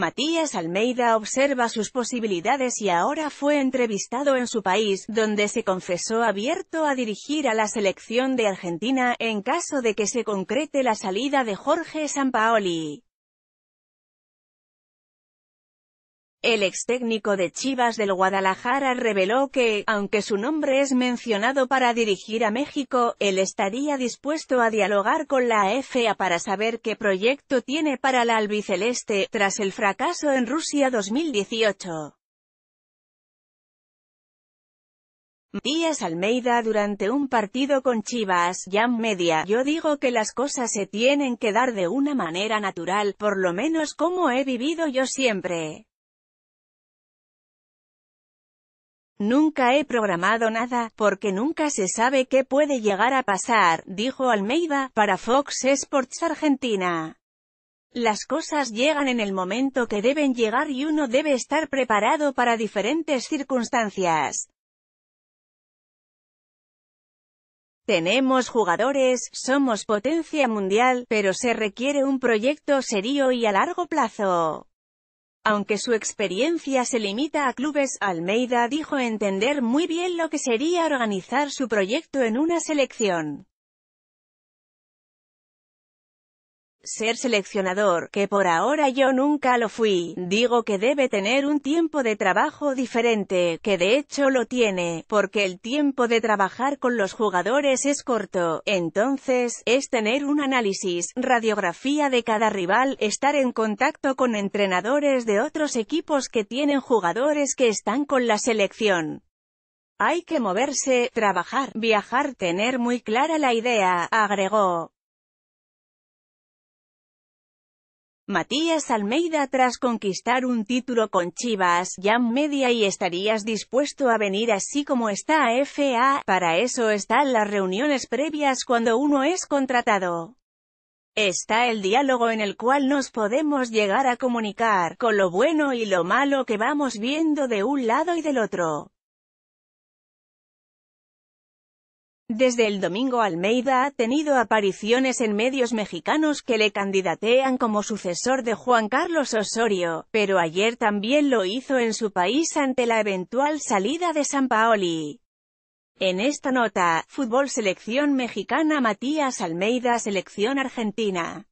Matías Almeida observa sus posibilidades y ahora fue entrevistado en su país, donde se confesó abierto a dirigir a la selección de Argentina, en caso de que se concrete la salida de Jorge Sampaoli. El ex técnico de Chivas del Guadalajara reveló que, aunque su nombre es mencionado para dirigir a México, él estaría dispuesto a dialogar con la FA para saber qué proyecto tiene para la albiceleste, tras el fracaso en Rusia 2018. Díaz Almeida durante un partido con Chivas, Jam Media, yo digo que las cosas se tienen que dar de una manera natural, por lo menos como he vivido yo siempre. Nunca he programado nada, porque nunca se sabe qué puede llegar a pasar, dijo Almeida, para Fox Sports Argentina. Las cosas llegan en el momento que deben llegar y uno debe estar preparado para diferentes circunstancias. Tenemos jugadores, somos potencia mundial, pero se requiere un proyecto serio y a largo plazo. Aunque su experiencia se limita a clubes, Almeida dijo entender muy bien lo que sería organizar su proyecto en una selección. ser seleccionador, que por ahora yo nunca lo fui. Digo que debe tener un tiempo de trabajo diferente, que de hecho lo tiene, porque el tiempo de trabajar con los jugadores es corto. Entonces, es tener un análisis, radiografía de cada rival, estar en contacto con entrenadores de otros equipos que tienen jugadores que están con la selección. Hay que moverse, trabajar, viajar, tener muy clara la idea, agregó. Matías Almeida tras conquistar un título con Chivas, ya Media y estarías dispuesto a venir así como está a FA, para eso están las reuniones previas cuando uno es contratado. Está el diálogo en el cual nos podemos llegar a comunicar, con lo bueno y lo malo que vamos viendo de un lado y del otro. Desde el domingo Almeida ha tenido apariciones en medios mexicanos que le candidatean como sucesor de Juan Carlos Osorio, pero ayer también lo hizo en su país ante la eventual salida de San Paoli. En esta nota, Fútbol Selección Mexicana Matías Almeida Selección Argentina